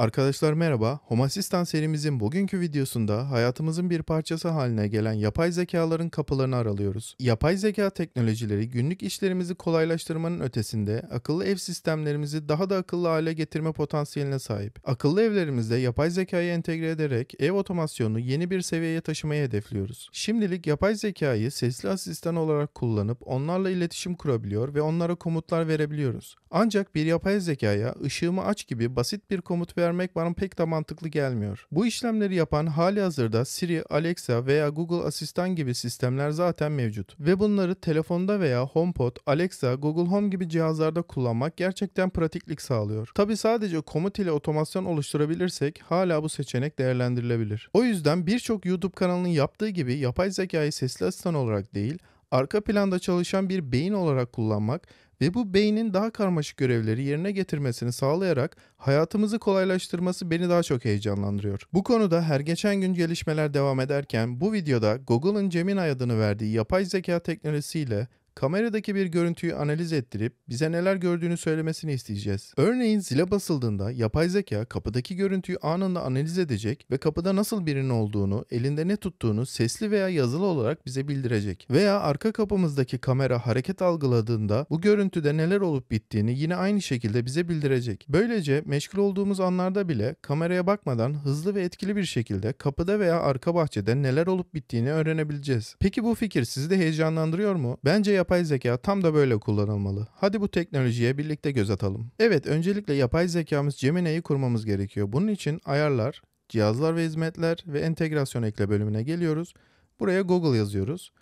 Arkadaşlar merhaba, Homasistan serimizin bugünkü videosunda hayatımızın bir parçası haline gelen yapay zekaların kapılarını aralıyoruz. Yapay zeka teknolojileri günlük işlerimizi kolaylaştırmanın ötesinde akıllı ev sistemlerimizi daha da akıllı hale getirme potansiyeline sahip. Akıllı evlerimizde yapay zekayı entegre ederek ev otomasyonunu yeni bir seviyeye taşımayı hedefliyoruz. Şimdilik yapay zekayı sesli asistan olarak kullanıp onlarla iletişim kurabiliyor ve onlara komutlar verebiliyoruz. Ancak bir yapay zekaya ışığımı aç gibi basit bir komut ver vermek bana pek de mantıklı gelmiyor. Bu işlemleri yapan hali hazırda Siri, Alexa veya Google Asistan gibi sistemler zaten mevcut. Ve bunları telefonda veya HomePod, Alexa, Google Home gibi cihazlarda kullanmak gerçekten pratiklik sağlıyor. Tabi sadece komut ile otomasyon oluşturabilirsek hala bu seçenek değerlendirilebilir. O yüzden birçok YouTube kanalının yaptığı gibi yapay zekayı sesli asistan olarak değil, arka planda çalışan bir beyin olarak kullanmak ve bu beynin daha karmaşık görevleri yerine getirmesini sağlayarak hayatımızı kolaylaştırması beni daha çok heyecanlandırıyor. Bu konuda her geçen gün gelişmeler devam ederken bu videoda Google'ın Gemini adını verdiği yapay zeka teknolojisiyle kameradaki bir görüntüyü analiz ettirip bize neler gördüğünü söylemesini isteyeceğiz. Örneğin zile basıldığında yapay zeka kapıdaki görüntüyü anında analiz edecek ve kapıda nasıl birinin olduğunu, elinde ne tuttuğunu sesli veya yazılı olarak bize bildirecek. Veya arka kapımızdaki kamera hareket algıladığında bu görüntüde neler olup bittiğini yine aynı şekilde bize bildirecek. Böylece meşgul olduğumuz anlarda bile kameraya bakmadan hızlı ve etkili bir şekilde kapıda veya arka bahçede neler olup bittiğini öğrenebileceğiz. Peki bu fikir sizi de heyecanlandırıyor mu? Bence yapay zeka tam da böyle kullanılmalı. Hadi bu teknolojiye birlikte göz atalım. Evet öncelikle yapay zekamız Gemini'yi kurmamız gerekiyor. Bunun için ayarlar, cihazlar ve hizmetler ve entegrasyon ekle bölümüne geliyoruz. Buraya Google yazıyoruz.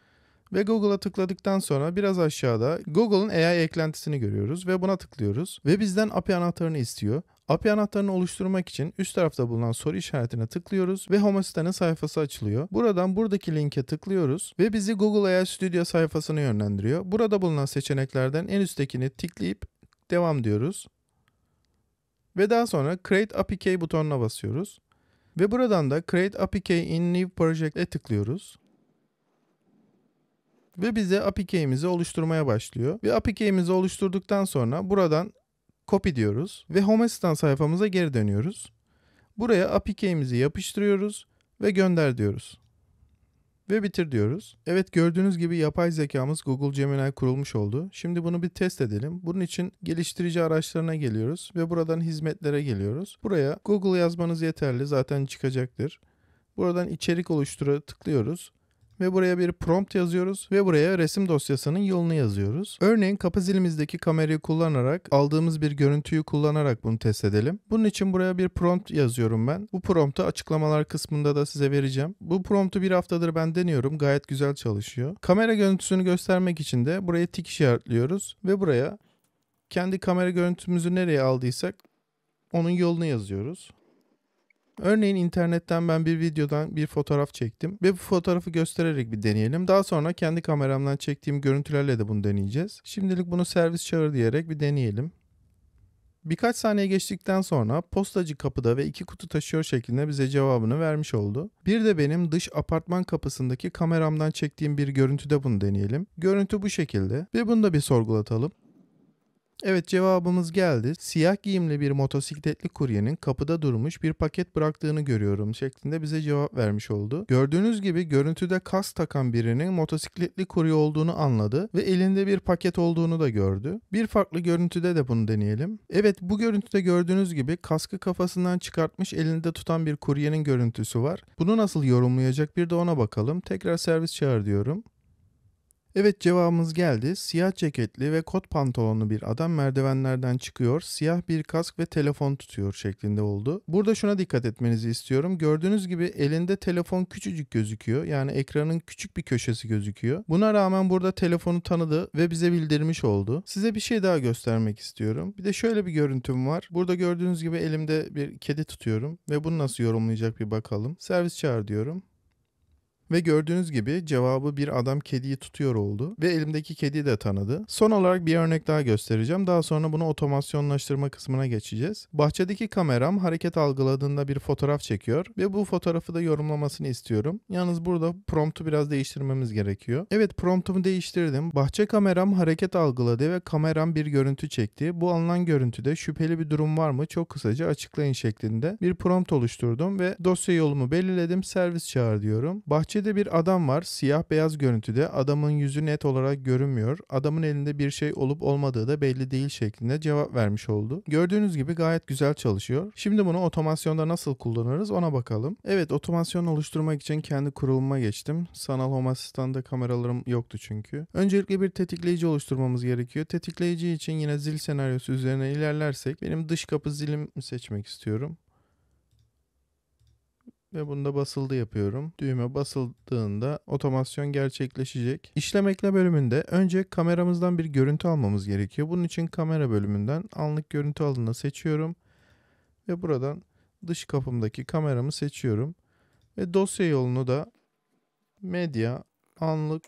Ve Google'a tıkladıktan sonra biraz aşağıda Google'ın AI eklentisini görüyoruz ve buna tıklıyoruz. Ve bizden API anahtarını istiyor. API anahtarını oluşturmak için üst tarafta bulunan soru işaretine tıklıyoruz ve Home Assistant'ın sayfası açılıyor. Buradan buradaki linke tıklıyoruz ve bizi Google AI Studio sayfasına yönlendiriyor. Burada bulunan seçeneklerden en üsttekini tıklayıp devam diyoruz. Ve daha sonra Create API butonuna basıyoruz. Ve buradan da Create API in New Project'e tıklıyoruz ve bize API key'imizi oluşturmaya başlıyor. Ve API key'imizi oluşturduktan sonra buradan copy diyoruz ve home assistant sayfamıza geri dönüyoruz. Buraya API key'imizi yapıştırıyoruz ve gönder diyoruz. Ve bitir diyoruz. Evet gördüğünüz gibi yapay zekamız Google Gemini kurulmuş oldu. Şimdi bunu bir test edelim. Bunun için geliştirici araçlarına geliyoruz ve buradan hizmetlere geliyoruz. Buraya Google yazmanız yeterli zaten çıkacaktır. Buradan içerik oluştura tıklıyoruz ve buraya bir prompt yazıyoruz ve buraya resim dosyasının yolunu yazıyoruz. Örneğin kapı zilimizdeki kamerayı kullanarak aldığımız bir görüntüyü kullanarak bunu test edelim. Bunun için buraya bir prompt yazıyorum ben. Bu promptu açıklamalar kısmında da size vereceğim. Bu promptu bir haftadır ben deniyorum. Gayet güzel çalışıyor. Kamera görüntüsünü göstermek için de buraya tik işaretliyoruz ve buraya kendi kamera görüntümüzü nereye aldıysak onun yolunu yazıyoruz. Örneğin internetten ben bir videodan bir fotoğraf çektim ve bu fotoğrafı göstererek bir deneyelim. Daha sonra kendi kameramdan çektiğim görüntülerle de bunu deneyeceğiz. Şimdilik bunu servis çağır diyerek bir deneyelim. Birkaç saniye geçtikten sonra postacı kapıda ve iki kutu taşıyor şeklinde bize cevabını vermiş oldu. Bir de benim dış apartman kapısındaki kameramdan çektiğim bir görüntüde bunu deneyelim. Görüntü bu şekilde ve bunu da bir sorgulatalım. Evet cevabımız geldi. Siyah giyimli bir motosikletli kuryenin kapıda durmuş bir paket bıraktığını görüyorum şeklinde bize cevap vermiş oldu. Gördüğünüz gibi görüntüde kas takan birinin motosikletli kurye olduğunu anladı ve elinde bir paket olduğunu da gördü. Bir farklı görüntüde de bunu deneyelim. Evet bu görüntüde gördüğünüz gibi kaskı kafasından çıkartmış elinde tutan bir kuryenin görüntüsü var. Bunu nasıl yorumlayacak bir de ona bakalım. Tekrar servis çağır diyorum. Evet cevabımız geldi. Siyah ceketli ve kot pantolonlu bir adam merdivenlerden çıkıyor. Siyah bir kask ve telefon tutuyor şeklinde oldu. Burada şuna dikkat etmenizi istiyorum. Gördüğünüz gibi elinde telefon küçücük gözüküyor. Yani ekranın küçük bir köşesi gözüküyor. Buna rağmen burada telefonu tanıdı ve bize bildirmiş oldu. Size bir şey daha göstermek istiyorum. Bir de şöyle bir görüntüm var. Burada gördüğünüz gibi elimde bir kedi tutuyorum ve bunu nasıl yorumlayacak bir bakalım. Servis çağır diyorum. Ve gördüğünüz gibi cevabı bir adam kediyi tutuyor oldu ve elimdeki kediyi de tanıdı. Son olarak bir örnek daha göstereceğim. Daha sonra bunu otomasyonlaştırma kısmına geçeceğiz. Bahçedeki kameram hareket algıladığında bir fotoğraf çekiyor ve bu fotoğrafı da yorumlamasını istiyorum. Yalnız burada promptu biraz değiştirmemiz gerekiyor. Evet promptumu değiştirdim. Bahçe kameram hareket algıladı ve kameram bir görüntü çekti. Bu alınan görüntüde şüpheli bir durum var mı çok kısaca açıklayın şeklinde bir prompt oluşturdum ve dosya yolumu belirledim servis çağır diyorum. Bahçe Bahçede bir adam var. Siyah beyaz görüntüde. Adamın yüzü net olarak görünmüyor. Adamın elinde bir şey olup olmadığı da belli değil şeklinde cevap vermiş oldu. Gördüğünüz gibi gayet güzel çalışıyor. Şimdi bunu otomasyonda nasıl kullanırız ona bakalım. Evet otomasyon oluşturmak için kendi kuruluma geçtim. Sanal Home Asistan'da kameralarım yoktu çünkü. Öncelikle bir tetikleyici oluşturmamız gerekiyor. Tetikleyici için yine zil senaryosu üzerine ilerlersek benim dış kapı zilimi seçmek istiyorum ve bunda basıldı yapıyorum. Düğme basıldığında otomasyon gerçekleşecek. İşlemekle bölümünde önce kameramızdan bir görüntü almamız gerekiyor. Bunun için kamera bölümünden anlık görüntü alını seçiyorum ve buradan dış kapımdaki kameramı seçiyorum ve dosya yolunu da medya anlık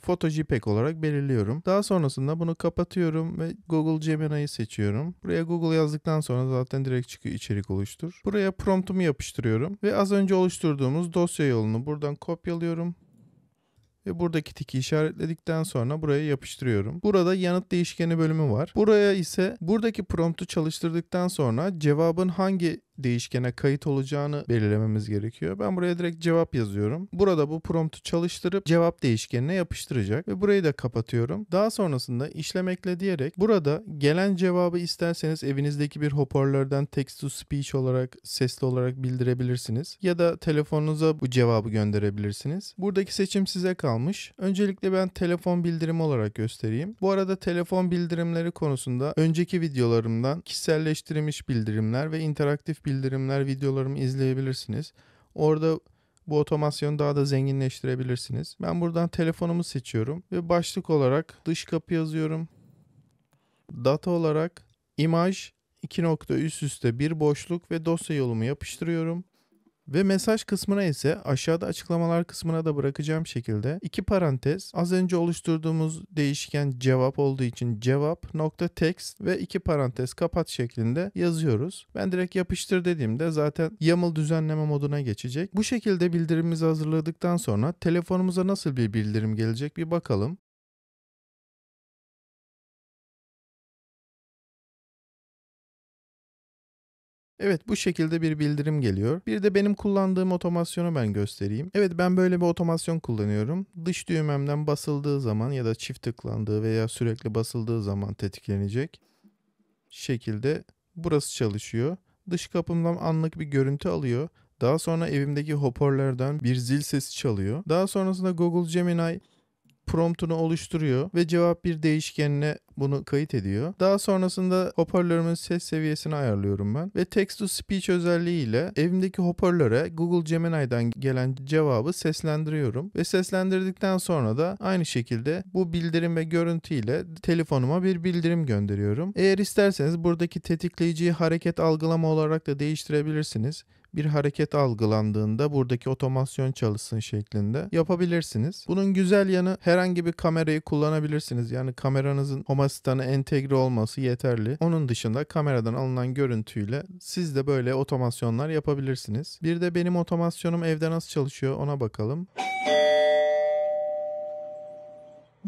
Foto JPEG olarak belirliyorum. Daha sonrasında bunu kapatıyorum ve Google Gemini'yi seçiyorum. Buraya Google yazdıktan sonra zaten direkt çıkıyor içerik oluştur. Buraya promptumu yapıştırıyorum ve az önce oluşturduğumuz dosya yolunu buradan kopyalıyorum ve buradaki tiki işaretledikten sonra buraya yapıştırıyorum. Burada yanıt değişkeni bölümü var. Buraya ise buradaki promptu çalıştırdıktan sonra cevabın hangi değişkene kayıt olacağını belirlememiz gerekiyor. Ben buraya direkt cevap yazıyorum. Burada bu promptu çalıştırıp cevap değişkenine yapıştıracak ve burayı da kapatıyorum. Daha sonrasında işlem ekle diyerek burada gelen cevabı isterseniz evinizdeki bir hoparlörden text to speech olarak sesli olarak bildirebilirsiniz ya da telefonunuza bu cevabı gönderebilirsiniz. Buradaki seçim size kalmış. Öncelikle ben telefon bildirimi olarak göstereyim. Bu arada telefon bildirimleri konusunda önceki videolarımdan kişiselleştirilmiş bildirimler ve interaktif bildirimler videolarımı izleyebilirsiniz. Orada bu otomasyonu daha da zenginleştirebilirsiniz. Ben buradan telefonumu seçiyorum ve başlık olarak dış kapı yazıyorum. Data olarak imaj 2 üst üste bir boşluk ve dosya yolumu yapıştırıyorum. Ve mesaj kısmına ise aşağıda açıklamalar kısmına da bırakacağım şekilde iki parantez az önce oluşturduğumuz değişken cevap olduğu için cevap nokta text ve iki parantez kapat şeklinde yazıyoruz. Ben direkt yapıştır dediğimde zaten YAML düzenleme moduna geçecek. Bu şekilde bildirimimizi hazırladıktan sonra telefonumuza nasıl bir bildirim gelecek bir bakalım. Evet bu şekilde bir bildirim geliyor. Bir de benim kullandığım otomasyonu ben göstereyim. Evet ben böyle bir otomasyon kullanıyorum. Dış düğmemden basıldığı zaman ya da çift tıklandığı veya sürekli basıldığı zaman tetiklenecek şekilde burası çalışıyor. Dış kapımdan anlık bir görüntü alıyor. Daha sonra evimdeki hoparlörden bir zil sesi çalıyor. Daha sonrasında Google Gemini promptunu oluşturuyor ve cevap bir değişkenine bunu kayıt ediyor. Daha sonrasında hoparlörümün ses seviyesini ayarlıyorum ben ve text to speech özelliğiyle evimdeki hoparlöre Google Gemini'den gelen cevabı seslendiriyorum ve seslendirdikten sonra da aynı şekilde bu bildirim ve görüntüyle telefonuma bir bildirim gönderiyorum. Eğer isterseniz buradaki tetikleyiciyi hareket algılama olarak da değiştirebilirsiniz bir hareket algılandığında buradaki otomasyon çalışsın şeklinde yapabilirsiniz. Bunun güzel yanı herhangi bir kamerayı kullanabilirsiniz. Yani kameranızın homastan'a entegre olması yeterli. Onun dışında kameradan alınan görüntüyle siz de böyle otomasyonlar yapabilirsiniz. Bir de benim otomasyonum evde nasıl çalışıyor ona bakalım.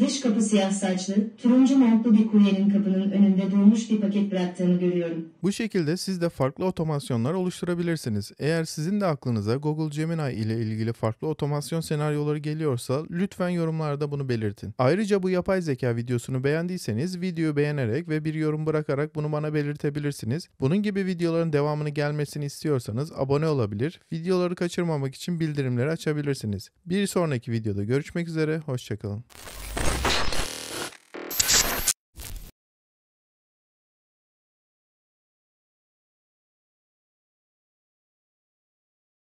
Dış kapı siyah saçlı, turuncu montlu bir kuryenin kapının önünde durmuş bir paket bıraktığını görüyorum. Bu şekilde siz de farklı otomasyonlar oluşturabilirsiniz. Eğer sizin de aklınıza Google Gemini ile ilgili farklı otomasyon senaryoları geliyorsa lütfen yorumlarda bunu belirtin. Ayrıca bu yapay zeka videosunu beğendiyseniz videoyu beğenerek ve bir yorum bırakarak bunu bana belirtebilirsiniz. Bunun gibi videoların devamını gelmesini istiyorsanız abone olabilir, videoları kaçırmamak için bildirimleri açabilirsiniz. Bir sonraki videoda görüşmek üzere, hoşçakalın.